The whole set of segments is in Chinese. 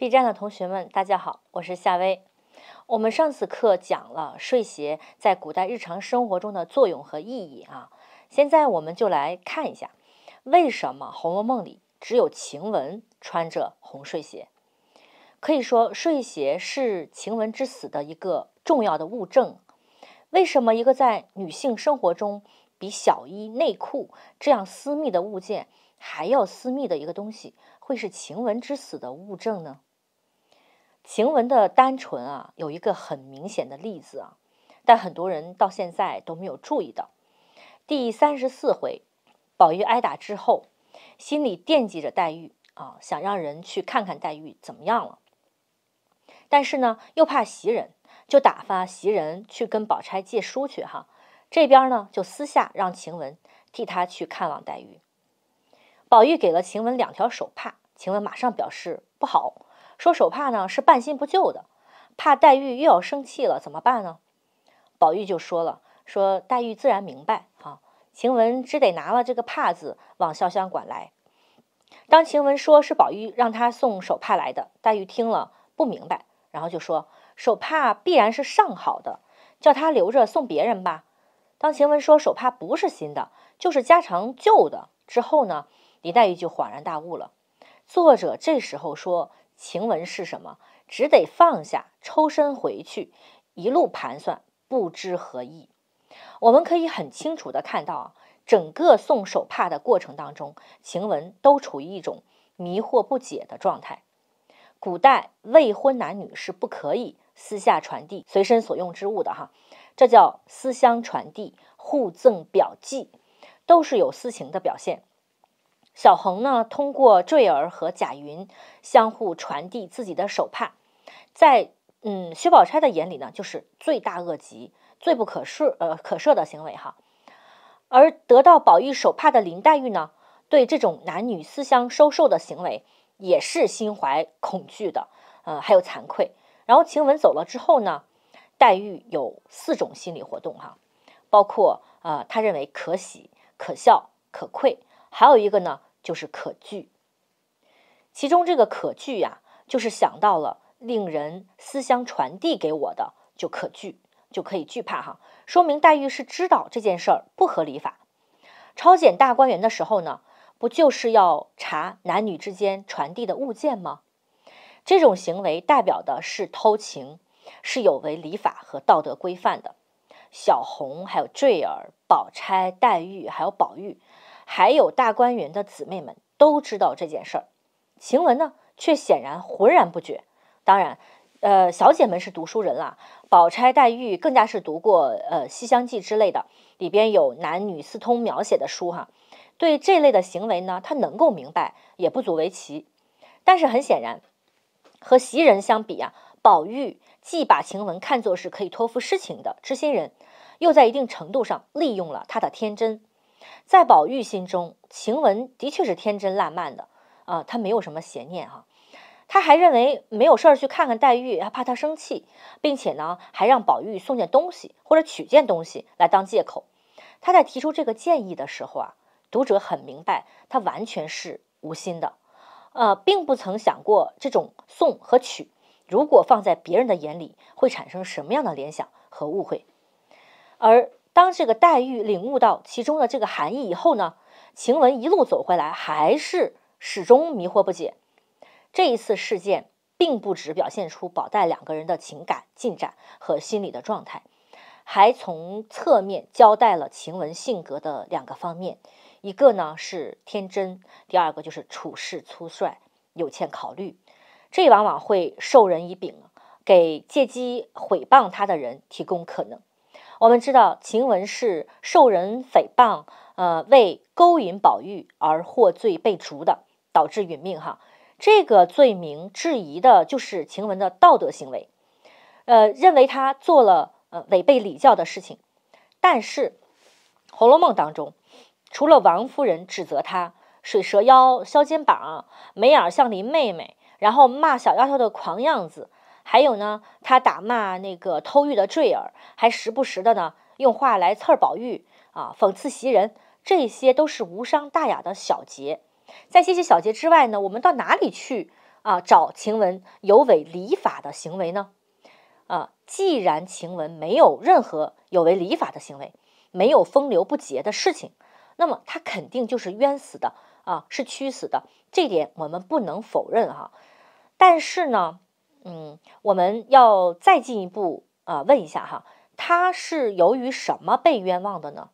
B 站的同学们，大家好，我是夏薇。我们上次课讲了睡鞋在古代日常生活中的作用和意义啊，现在我们就来看一下，为什么《红楼梦》里只有晴雯穿着红睡鞋？可以说，睡鞋是晴雯之死的一个重要的物证。为什么一个在女性生活中比小衣内裤这样私密的物件还要私密的一个东西，会是晴雯之死的物证呢？晴雯的单纯啊，有一个很明显的例子啊，但很多人到现在都没有注意到。第三十四回，宝玉挨打之后，心里惦记着黛玉啊，想让人去看看黛玉怎么样了。但是呢，又怕袭人，就打发袭人去跟宝钗借书去哈。这边呢，就私下让晴雯替他去看望黛玉。宝玉给了晴雯两条手帕，晴雯马上表示不好。说手帕呢是半新不旧的，怕黛玉又要生气了，怎么办呢？宝玉就说了：“说黛玉自然明白啊。”晴雯只得拿了这个帕子往潇湘馆来。当晴雯说是宝玉让他送手帕来的，黛玉听了不明白，然后就说：“手帕必然是上好的，叫他留着送别人吧。”当晴雯说手帕不是新的，就是家常旧的之后呢，李黛玉就恍然大悟了。作者这时候说。晴雯是什么？只得放下，抽身回去，一路盘算，不知何意。我们可以很清楚的看到啊，整个送手帕的过程当中，晴雯都处于一种迷惑不解的状态。古代未婚男女是不可以私下传递随身所用之物的哈，这叫私相传递，互赠表记，都是有私情的表现。小恒呢，通过坠儿和贾云相互传递自己的手帕，在嗯，薛宝钗的眼里呢，就是罪大恶极、罪不可赦、呃可赦的行为哈。而得到宝玉手帕的林黛玉呢，对这种男女私相收受的行为也是心怀恐惧的，呃，还有惭愧。然后晴雯走了之后呢，黛玉有四种心理活动哈，包括呃，她认为可喜、可笑、可愧，还有一个呢。就是可惧，其中这个可惧呀，就是想到了令人思乡传递给我的，就可惧，就可以惧怕哈。说明黛玉是知道这件事儿不合理法。抄检大观园的时候呢，不就是要查男女之间传递的物件吗？这种行为代表的是偷情，是有违礼法和道德规范的。小红还有坠儿、宝钗、黛玉还有宝玉。还有大观园的姊妹们都知道这件事儿，晴雯呢却显然浑然不觉。当然，呃，小姐们是读书人啦，宝钗、黛玉更加是读过呃《西厢记》之类的，里边有男女私通描写的书哈。对这类的行为呢，她能够明白也不足为奇。但是很显然，和袭人相比啊，宝玉既把晴雯看作是可以托付诗情的知心人，又在一定程度上利用了她的天真。在宝玉心中，晴雯的确是天真烂漫的啊，她没有什么邪念哈。他还认为没有事儿去看看黛玉，怕她生气，并且呢，还让宝玉送件东西或者取件东西来当借口。他在提出这个建议的时候啊，读者很明白，他完全是无心的，呃，并不曾想过这种送和取，如果放在别人的眼里，会产生什么样的联想和误会，而。当这个黛玉领悟到其中的这个含义以后呢，晴雯一路走回来，还是始终迷惑不解。这一次事件并不只表现出宝黛两个人的情感进展和心理的状态，还从侧面交代了晴雯性格的两个方面：一个呢是天真，第二个就是处事粗率，有欠考虑。这往往会授人以柄，给借机毁谤他的人提供可能。我们知道晴雯是受人诽谤，呃，为勾引宝玉而获罪被逐的，导致殒命哈。这个罪名质疑的就是晴雯的道德行为，呃，认为她做了呃违背礼教的事情。但是《红楼梦》当中，除了王夫人指责她水蛇腰、削肩膀、眉眼像林妹妹，然后骂小丫头的狂样子。还有呢，他打骂那个偷玉的坠儿，还时不时的呢用话来刺儿宝玉啊，讽刺袭人，这些都是无伤大雅的小节。在这些小节之外呢，我们到哪里去啊找晴雯有违礼法的行为呢？啊，既然晴雯没有任何有违礼法的行为，没有风流不洁的事情，那么她肯定就是冤死的啊，是屈死的，这点我们不能否认哈。但是呢？嗯，我们要再进一步啊，问一下哈，他是由于什么被冤枉的呢？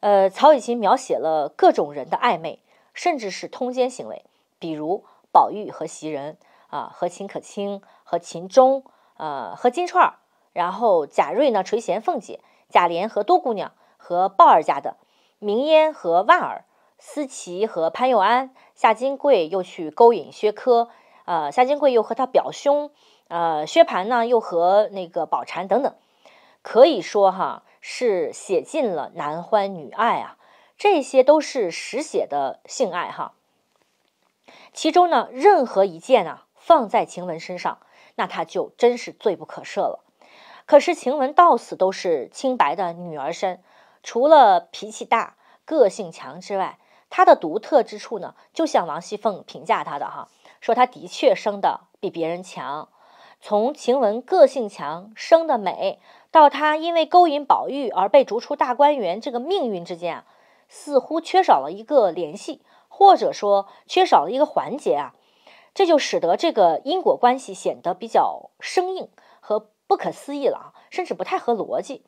呃，曹雪芹描写了各种人的暧昧，甚至是通奸行为，比如宝玉和袭人啊，和秦可卿和秦钟，呃，和金钏儿，然后贾瑞呢垂涎凤姐，贾琏和多姑娘和鲍二家的，明烟和万儿，思琪和潘又安，夏金桂又去勾引薛科。呃，夏金桂又和他表兄，呃，薛蟠呢，又和那个宝蟾等等，可以说哈是写尽了男欢女爱啊，这些都是实写的性爱哈。其中呢，任何一件啊放在晴雯身上，那他就真是罪不可赦了。可是晴雯到死都是清白的女儿身，除了脾气大、个性强之外，她的独特之处呢，就像王熙凤评价她的哈。说她的确生的比别人强，从晴雯个性强、生的美，到她因为勾引宝玉而被逐出大观园这个命运之间啊，似乎缺少了一个联系，或者说缺少了一个环节啊，这就使得这个因果关系显得比较生硬和不可思议了啊，甚至不太合逻辑。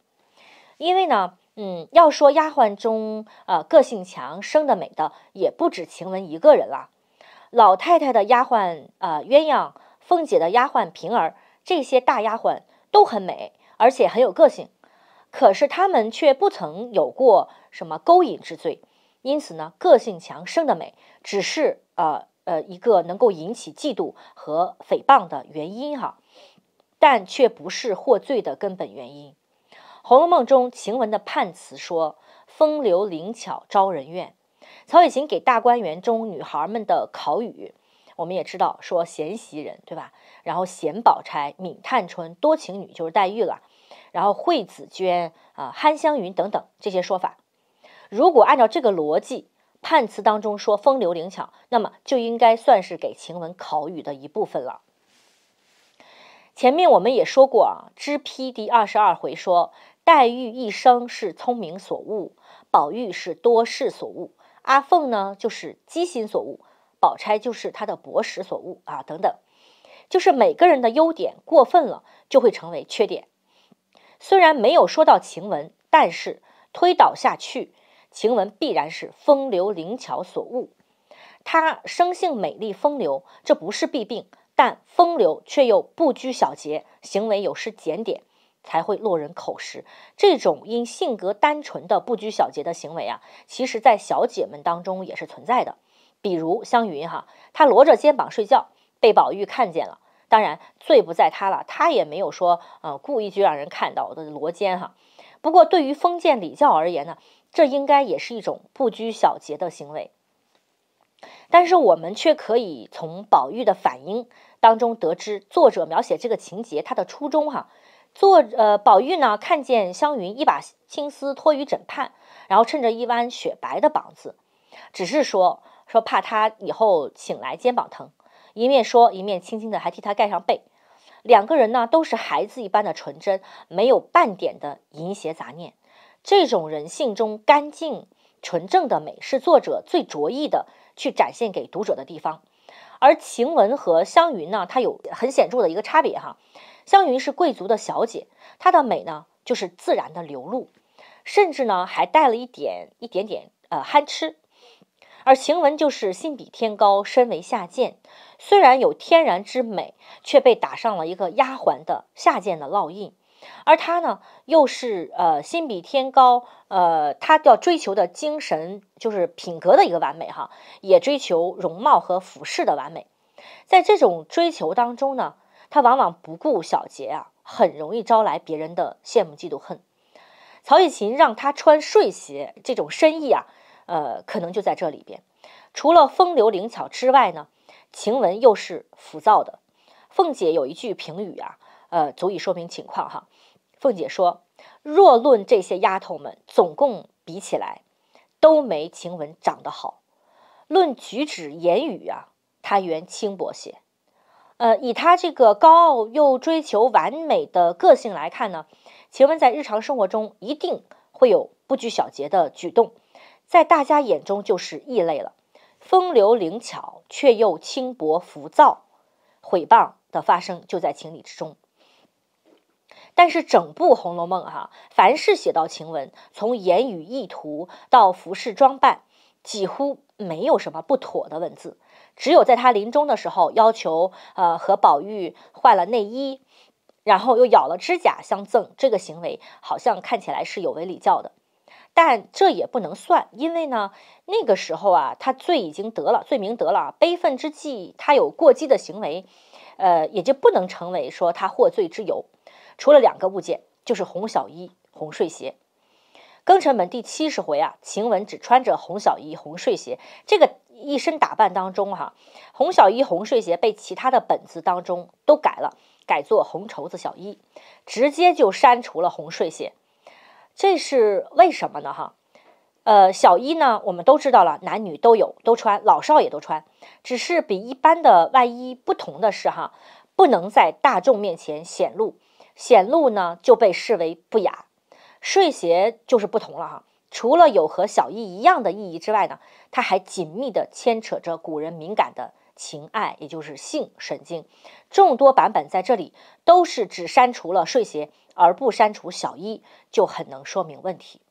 因为呢，嗯，要说丫鬟中呃个性强、生的美的，也不止晴雯一个人了。老太太的丫鬟呃鸳鸯；凤姐的丫鬟平儿，这些大丫鬟都很美，而且很有个性。可是她们却不曾有过什么勾引之罪，因此呢，个性强生的美，只是呃呃一个能够引起嫉妒和诽谤的原因哈，但却不是获罪的根本原因。《红楼梦》中晴雯的判词说：“风流灵巧招人怨。”曹雪芹给大观园中女孩们的考语，我们也知道说贤袭人对吧？然后贤宝钗、敏探春、多情女就是黛玉了，然后惠子娟啊、憨湘云等等这些说法。如果按照这个逻辑，判词当中说风流灵巧，那么就应该算是给晴雯考语的一部分了。前面我们也说过啊，知批第二十二回说黛玉一生是聪明所误，宝玉是多事所误。阿凤呢，就是机心所误；宝钗就是她的博识所误啊，等等，就是每个人的优点过分了，就会成为缺点。虽然没有说到晴雯，但是推导下去，晴雯必然是风流灵巧所误。她生性美丽风流，这不是弊病，但风流却又不拘小节，行为有失检点。才会落人口实。这种因性格单纯、的不拘小节的行为啊，其实，在小姐们当中也是存在的。比如香云哈，她裸着肩膀睡觉，被宝玉看见了。当然，罪不在她了，她也没有说呃故意去让人看到的裸肩哈。不过，对于封建礼教而言呢，这应该也是一种不拘小节的行为。但是，我们却可以从宝玉的反应当中得知，作者描写这个情节他的初衷哈。作呃，宝玉呢看见湘云一把青丝托于枕畔，然后衬着一弯雪白的膀子，只是说说怕她以后醒来肩膀疼，一面说一面轻轻的还替他盖上被。两个人呢都是孩子一般的纯真，没有半点的淫邪杂念。这种人性中干净纯正的美，是作者最着意的去展现给读者的地方。而晴雯和湘云呢，她有很显著的一个差别哈。湘云是贵族的小姐，她的美呢就是自然的流露，甚至呢还带了一点一点点呃憨痴。而晴雯就是心比天高，身为下贱，虽然有天然之美，却被打上了一个丫鬟的下贱的烙印。而他呢，又是呃心比天高，呃，他要追求的精神就是品格的一个完美哈，也追求容貌和服饰的完美。在这种追求当中呢，他往往不顾小节啊，很容易招来别人的羡慕、嫉妒、恨。曹雪芹让他穿睡鞋，这种深意啊，呃，可能就在这里边。除了风流灵巧之外呢，晴雯又是浮躁的。凤姐有一句评语啊，呃，足以说明情况哈。凤姐说：“若论这些丫头们，总共比起来，都没晴雯长得好。论举止言语啊，她原轻薄些。呃，以她这个高傲又追求完美的个性来看呢，晴雯在日常生活中一定会有不拘小节的举动，在大家眼中就是异类了。风流灵巧却又轻薄浮躁，毁谤的发生就在情理之中。”但是整部《红楼梦》哈，凡是写到晴雯，从言语意图到服饰装扮，几乎没有什么不妥的文字。只有在她临终的时候，要求呃和宝玉换了内衣，然后又咬了指甲相赠，这个行为好像看起来是有违礼教的。但这也不能算，因为呢，那个时候啊，她罪已经得了，罪名得了，悲愤之际她有过激的行为，呃，也就不能成为说她获罪之由。除了两个物件，就是红小衣、红睡鞋。庚辰本第七十回啊，晴雯只穿着红小衣、红睡鞋。这个一身打扮当中哈，红小衣、红睡鞋被其他的本子当中都改了，改做红绸子小衣，直接就删除了红睡鞋。这是为什么呢？哈，呃，小衣呢，我们都知道了，男女都有，都穿，老少爷都穿，只是比一般的外衣不同的是哈，不能在大众面前显露。显露呢就被视为不雅，睡鞋就是不同了哈。除了有和小一一样的意义之外呢，它还紧密的牵扯着古人敏感的情爱，也就是性神经。众多版本在这里都是只删除了睡鞋而不删除小一，就很能说明问题。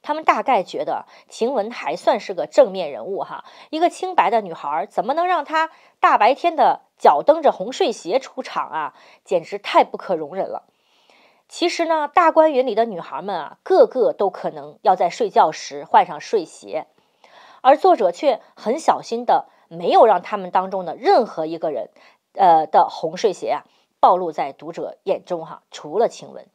他们大概觉得晴雯还算是个正面人物哈，一个清白的女孩怎么能让她大白天的？脚蹬着红睡鞋出场啊，简直太不可容忍了。其实呢，大观园里的女孩们啊，个个都可能要在睡觉时换上睡鞋，而作者却很小心的没有让他们当中的任何一个人，呃的红睡鞋啊暴露在读者眼中哈。除了晴雯，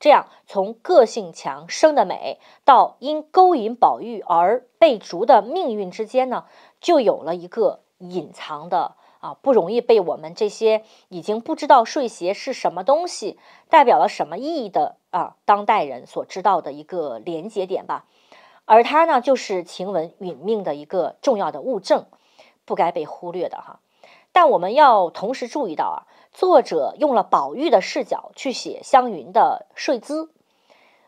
这样从个性强、生的美到因勾引宝玉而被逐的命运之间呢，就有了一个隐藏的。啊，不容易被我们这些已经不知道睡鞋是什么东西，代表了什么意义的啊，当代人所知道的一个连接点吧。而它呢，就是晴雯殒命的一个重要的物证，不该被忽略的哈。但我们要同时注意到啊，作者用了宝玉的视角去写湘云的睡姿，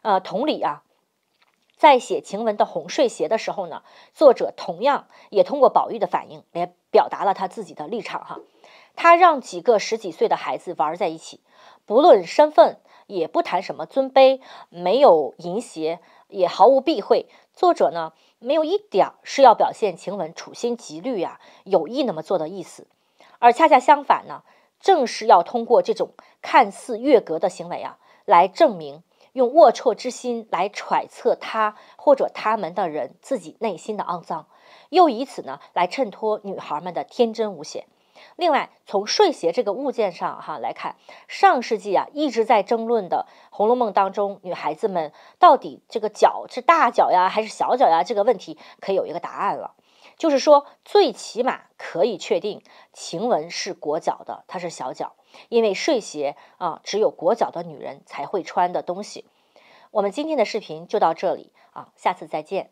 呃，同理啊。在写晴雯的红睡鞋的时候呢，作者同样也通过宝玉的反应，也表达了他自己的立场哈。他让几个十几岁的孩子玩在一起，不论身份，也不谈什么尊卑，没有淫邪，也毫无避讳。作者呢，没有一点是要表现晴雯处心积虑呀，有意那么做的意思，而恰恰相反呢，正是要通过这种看似越格的行为啊，来证明。用龌龊之心来揣测他或者他们的人自己内心的肮脏，又以此呢来衬托女孩们的天真无邪。另外，从睡鞋这个物件上哈来看，上世纪啊一直在争论的《红楼梦》当中女孩子们到底这个脚是大脚呀还是小脚呀这个问题，可以有一个答案了，就是说最起码可以确定晴雯是裹脚的，她是小脚。因为睡鞋啊，只有裹脚的女人才会穿的东西。我们今天的视频就到这里啊，下次再见。